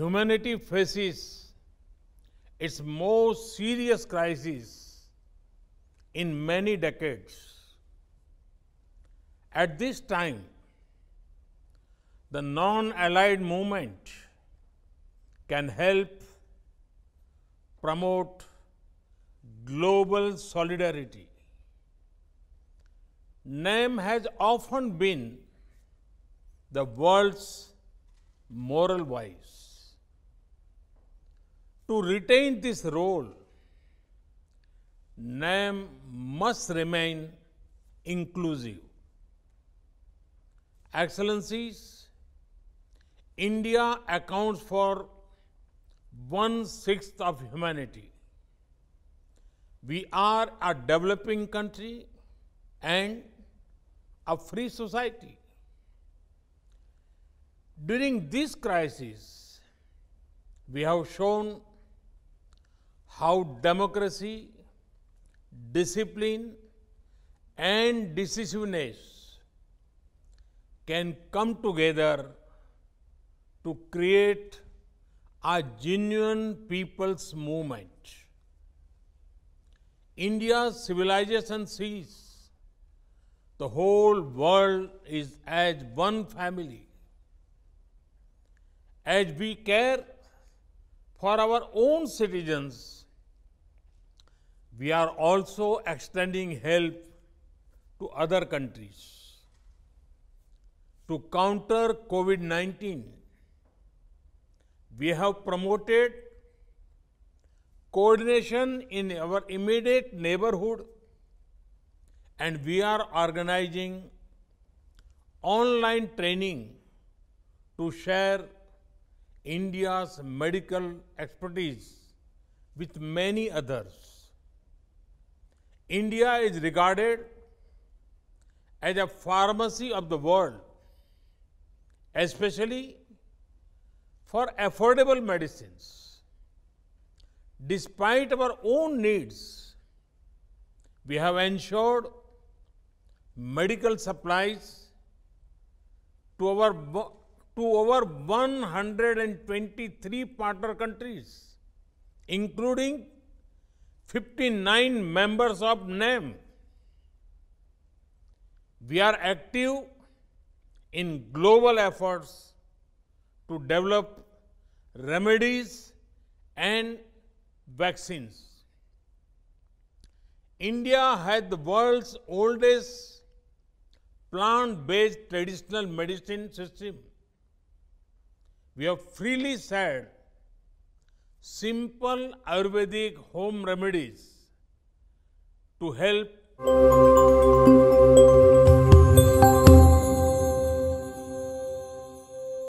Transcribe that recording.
humanity faces its most serious crisis in many decades. At this time, the non allied movement can help promote global solidarity. NAM has often been the world's moral wise. To retain this role, NAM must remain inclusive. Excellencies, India accounts for one sixth of humanity. We are a developing country and a free society. During this crisis, we have shown how democracy, discipline, and decisiveness can come together to create a genuine people's movement. India's civilization sees the whole world is as one family. As we care for our own citizens, we are also extending help to other countries to counter COVID 19. We have promoted coordination in our immediate neighborhood and we are organizing online training to share India's medical expertise with many others. India is regarded as a pharmacy of the world, especially for affordable medicines. Despite our own needs, we have ensured medical supplies to our, to over 123 partner countries, including 59 members of NAM. We are active in global efforts to develop remedies and vaccines. India has the world's oldest plant-based traditional medicine system. We have freely said simple Ayurvedic home remedies to help